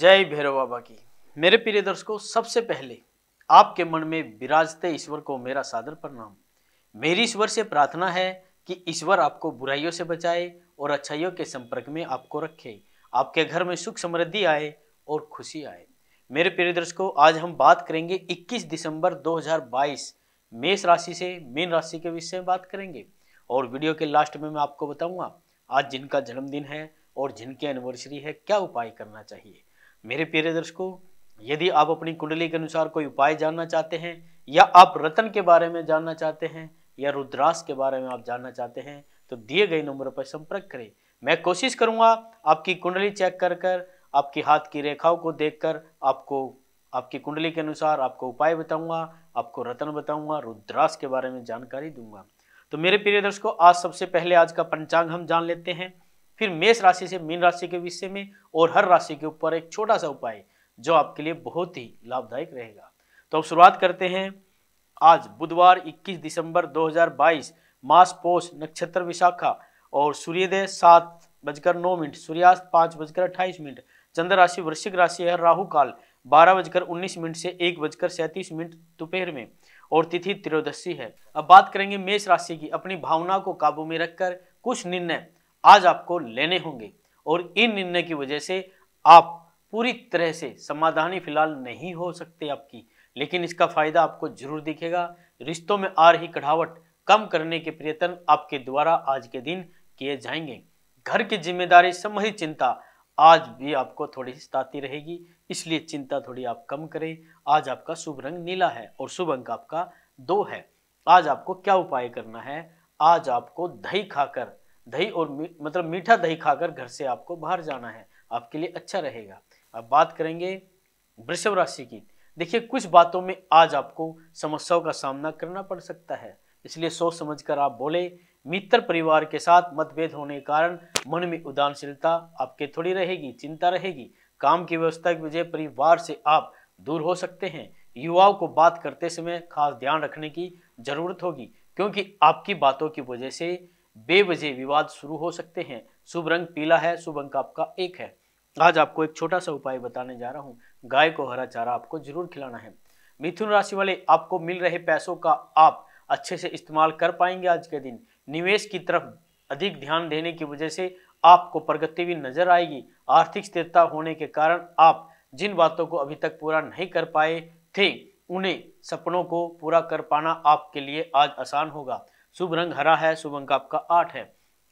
जय भैरव बाबा की मेरे प्रिय दर्शकों सबसे पहले आपके मन में विराजते ईश्वर को मेरा सादर प्रणाम मेरी ईश्वर से प्रार्थना है कि ईश्वर आपको बुराइयों से बचाए और अच्छाइयों के संपर्क में आपको रखे आपके घर में सुख समृद्धि आए और खुशी आए मेरे प्रिय दर्शकों आज हम बात करेंगे 21 दिसंबर 2022 मेष राशि से मीन राशि के विषय में बात करेंगे और वीडियो के लास्ट में मैं आपको बताऊंगा आज जिनका जन्मदिन है और जिनकी एनिवर्सरी है क्या उपाय करना चाहिए मेरे प्यारे दर्शकों यदि आप अपनी कुंडली के अनुसार कोई उपाय जानना चाहते हैं या आप रतन के बारे में जानना चाहते हैं या रुद्रास के बारे में आप जानना चाहते हैं तो दिए गए नंबर पर संपर्क करें मैं कोशिश करूंगा आपकी कुंडली चेक कर कर आपकी हाथ की रेखाओं को देखकर आपको आपकी कुंडली के अनुसार आपको उपाय बताऊंगा आपको रतन बताऊंगा रुद्रास के बारे में जानकारी दूंगा तो मेरे प्रिय दर्शकों आज सबसे पहले आज का पंचांग हम जान लेते हैं फिर मेष राशि से मीन राशि के विषय में और हर राशि के ऊपर एक छोटा सा उपाय जो आपके लिए बहुत ही लाभदायक रहेगा तो अब शुरुआत करते हैं आज बुधवार 21 दिसंबर 2022 मास पोष नक्षत्र विशाखा और सूर्योदय सात बजकर नौ मिनट सूर्यास्त पाँच बजकर अट्ठाईस मिनट चंद्र राशि वृश्चिक राशि है राहु काल बारह बजकर उन्नीस मिनट से एक बजकर सैंतीस मिनट दोपहर में और तिथि त्रयोदशी है अब बात करेंगे मेष राशि की अपनी भावना को काबू में रखकर कुछ निर्णय आज आपको लेने होंगे और इन निर्णय की वजह से आप पूरी तरह से समाधानी फिलहाल नहीं हो सकते आपकी लेकिन इसका फायदा आपको जरूर दिखेगा रिश्तों में आ रही कढ़ावट कम करने के प्रयत्न आपके द्वारा आज के दिन किए जाएंगे घर की जिम्मेदारी संबंधी चिंता आज भी आपको थोड़ी सताती रहेगी इसलिए चिंता थोड़ी आप कम करें आज आपका शुभ रंग नीला है और शुभ अंक आपका दो है आज आपको क्या उपाय करना है आज आपको दही खाकर दही और मी, मतलब मीठा दही खाकर घर से आपको बाहर जाना है आपके लिए अच्छा रहेगा अब बात करेंगे वृषभ राशि की देखिए कुछ बातों में आज आपको समस्याओं का सामना करना पड़ सकता है इसलिए सोच समझकर आप बोले मित्र परिवार के साथ मतभेद होने के कारण मन में उदासीनता आपके थोड़ी रहेगी चिंता रहेगी काम की व्यवस्था की वजह परिवार से आप दूर हो सकते हैं युवाओं को बात करते समय खास ध्यान रखने की जरूरत होगी क्योंकि आपकी बातों की वजह से बेवजह विवाद शुरू हो सकते हैं शुभ रंग पीला है शुभ अंक आपका एक है आज आपको एक छोटा सा उपाय बताने जा रहा हूँ गाय को हरा चारा आपको जरूर खिलाना है मिथुन राशि वाले आपको मिल रहे पैसों का आप अच्छे से इस्तेमाल कर पाएंगे आज के दिन निवेश की तरफ अधिक ध्यान देने की वजह से आपको प्रगति भी नजर आएगी आर्थिक स्थिरता होने के कारण आप जिन बातों को अभी तक पूरा नहीं कर पाए थे उन्हें सपनों को पूरा कर पाना आपके लिए आज आसान होगा शुभ रंग हरा है शुभ अंक आपका आठ है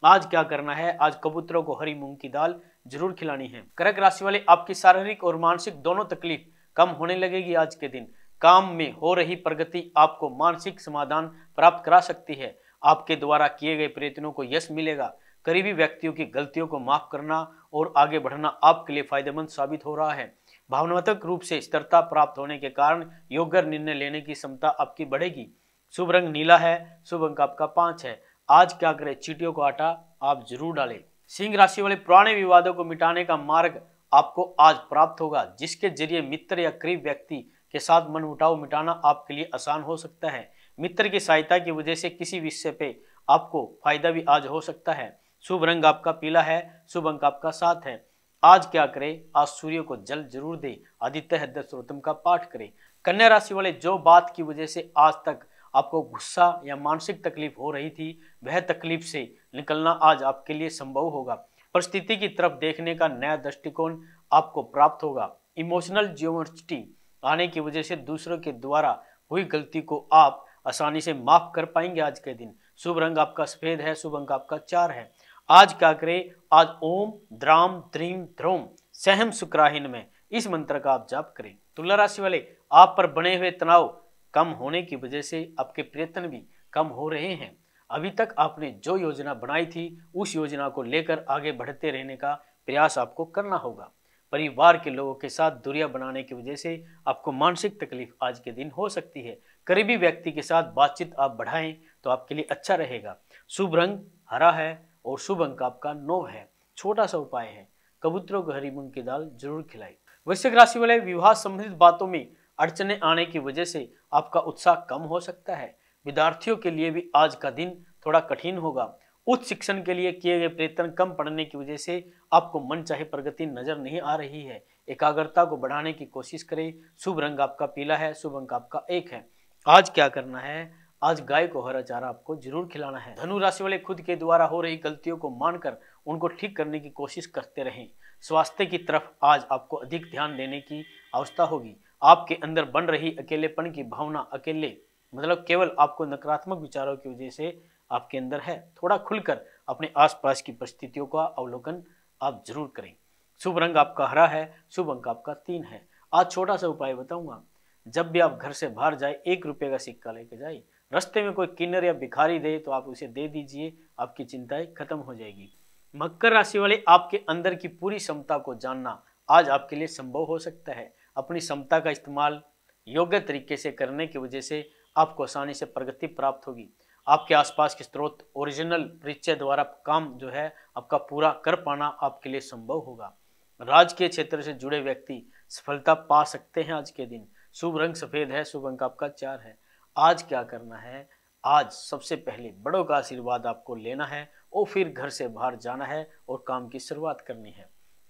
आज क्या करना है आज कबूतरों को हरी मूंग की दाल जरूर खिलानी है कर्क राशि वाले आपकी शारीरिक और मानसिक दोनों तकलीफ कम होने लगेगी आज के दिन काम में हो रही प्रगति आपको मानसिक समाधान प्राप्त करा सकती है आपके द्वारा किए गए प्रयत्नों को यश मिलेगा करीबी व्यक्तियों की गलतियों को माफ करना और आगे बढ़ना आपके लिए फायदेमंद साबित हो रहा है भावनात्मक रूप से स्थिरता प्राप्त होने के कारण योग्य निर्णय लेने की क्षमता आपकी बढ़ेगी शुभ रंग नीला है शुभ अंक आपका पांच है आज क्या करें चीटियों को आटा आप जरूर डालें सिंह राशि वाले पुराने विवादों को मिटाने का मार्ग आपको आज प्राप्त होगा जिसके जरिए मित्र या करीब व्यक्ति के साथ उठाव मिटाना आपके लिए आसान हो सकता है मित्र की सहायता की वजह से किसी विषय पे आपको फायदा भी आज हो सकता है शुभ रंग आपका पीला है शुभ अंक आपका साथ है आज क्या करें आज सूर्य को जल जरूर दे आदित्य हृदय का पाठ करें कन्या राशि वाले जो बात की वजह से आज तक आपको गुस्सा या मानसिक तकलीफ हो रही थी वह तकलीफ से निकलना आज आपके लिए संभव होगा परिस्थिति की तरफ देखने का नया दृष्टिकोण आपको प्राप्त होगा इमोशनल जियोमर्सिटी आने की वजह से दूसरों के द्वारा हुई गलती को आप आसानी से माफ कर पाएंगे आज के दिन शुभ रंग आपका सफेद है शुभ अंक आपका चार है आज क्या करें आज ओम द्राम द्रीम ध्रोम सहम शुक्राहीन में इस मंत्र का आप जाप करें तुला राशि वाले आप पर बने हुए तनाव कम होने की वजह से आपके प्रयत्न भी कम हो रहे हैं अभी तक आपने जो योजना बनाई थी उस योजना को लेकर आगे बढ़ते रहने का प्रयास आपको करना होगा परिवार के लोगों के साथ दूरिया बनाने की वजह से आपको मानसिक तकलीफ आज के दिन हो सकती है करीबी व्यक्ति के साथ बातचीत आप बढ़ाएं तो आपके लिए अच्छा रहेगा शुभ रंग हरा है और शुभ अंक आपका नौ है छोटा सा उपाय है कबूतरों को हरी मूंग की दाल जरूर खिलाई वृश्चिक राशि वाले विवाह संबंधित बातों में अड़चने आने की वजह से आपका उत्साह कम हो सकता है विद्यार्थियों के लिए भी आज का दिन थोड़ा कठिन होगा उच्च शिक्षण के लिए किए गए प्रयत्न कम पड़ने की वजह से आपको मन चाहे प्रगति नजर नहीं आ रही है एकाग्रता को बढ़ाने की कोशिश करें शुभ रंग आपका पीला है शुभ अंक आपका एक है आज क्या करना है आज गाय को हरा चारा आपको जरूर खिलाना है धनु राशि वाले खुद के द्वारा हो रही गलतियों को मानकर उनको ठीक करने की कोशिश करते रहें स्वास्थ्य की तरफ आज आपको अधिक ध्यान देने की आवश्यकता होगी आपके अंदर बन रही अकेलेपन की भावना अकेले मतलब केवल आपको नकारात्मक विचारों की वजह से आपके अंदर है थोड़ा खुलकर अपने आसपास की परिस्थितियों का अवलोकन आप जरूर करें शुभ रंग आपका हरा है शुभ अंक आपका तीन है आज छोटा सा उपाय बताऊंगा जब भी आप घर से बाहर जाए एक रुपये का सिक्का लेके जाए रास्ते में कोई किन्नर या भिखारी दे तो आप उसे दे दीजिए आपकी चिंताएं खत्म हो जाएगी मकर राशि वाले आपके अंदर की पूरी क्षमता को जानना आज आपके लिए संभव हो सकता है अपनी क्षमता का इस्तेमाल योग्य तरीके से करने की वजह से आपको आसानी से प्रगति प्राप्त होगी आपके आसपास के स्रोत ओरिजिनल परिचय द्वारा काम जो है आपका पूरा कर पाना आपके लिए संभव होगा राजकीय क्षेत्र से जुड़े व्यक्ति सफलता पा सकते हैं आज के दिन शुभ रंग सफेद है शुभ अंक आपका चार है आज क्या करना है आज सबसे पहले बड़ों का आशीर्वाद आपको लेना है और फिर घर से बाहर जाना है और काम की शुरुआत करनी है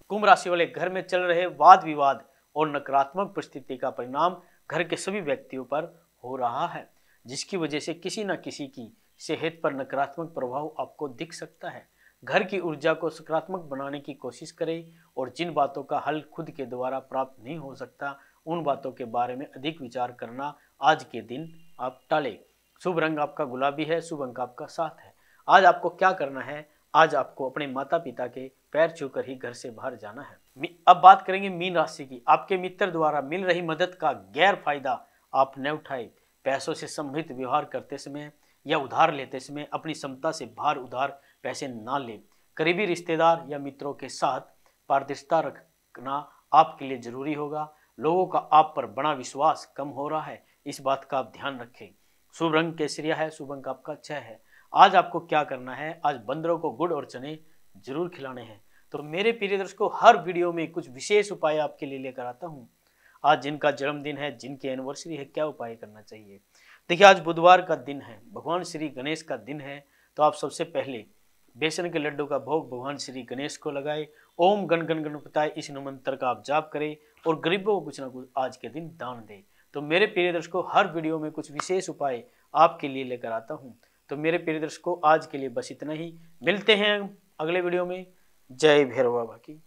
कुंभ राशि वाले घर में चल रहे वाद विवाद और नकारात्मक परिस्थिति का परिणाम घर के सभी व्यक्तियों पर हो रहा है जिसकी वजह से किसी न किसी की सेहत पर नकारात्मक प्रभाव आपको दिख सकता है घर की ऊर्जा को सकारात्मक बनाने की कोशिश करें और जिन बातों का हल खुद के द्वारा प्राप्त नहीं हो सकता उन बातों के बारे में अधिक विचार करना आज के दिन आप टाले शुभ रंग आपका गुलाबी है शुभ अंक आपका साथ है आज आपको क्या करना है आज आपको अपने माता पिता के पैर छूकर ही घर से बाहर जाना है अब बात करेंगे मीन राशि की आपके मित्र द्वारा मिल रही मदद का गैर फायदा आप न उठाए पैसों से संबंधित व्यवहार करते समय या उधार लेते समय अपनी क्षमता से बाहर उधार पैसे ना लें करीबी रिश्तेदार या मित्रों के साथ पारदर्शिता रखना आपके लिए जरूरी होगा लोगों का आप पर बड़ा विश्वास कम हो रहा है इस बात का आप ध्यान रखें शुभ रंग केसरिया है शुभ रंग आपका छह अच्छा है आज आपको क्या करना है आज बंदरों को गुड़ और चने जरूर खिलाने हैं तो मेरे प्रिय दर्शकों हर वीडियो में कुछ विशेष उपाय आपके लिए लेकर आता हूँ आज जिनका जन्मदिन है जिनकी एनिवर्सरी है क्या उपाय करना चाहिए देखिए आज बुधवार का दिन है भगवान श्री गणेश का दिन है तो आप सबसे पहले बेसन के लड्डू का भोग भगवान श्री गणेश को लगाए ओम गण गण गणपताय इस मंत्र का आप जाप करें और गरीबों को कुछ ना कुछ आज के दिन दान दें तो मेरे प्रिय दर्शकों हर वीडियो में कुछ विशेष उपाय आपके लिए लेकर आता हूँ तो मेरे प्रिय दर्शकों आज के लिए बस इतना ही मिलते हैं अगले वीडियो में जय भैरवा बाकी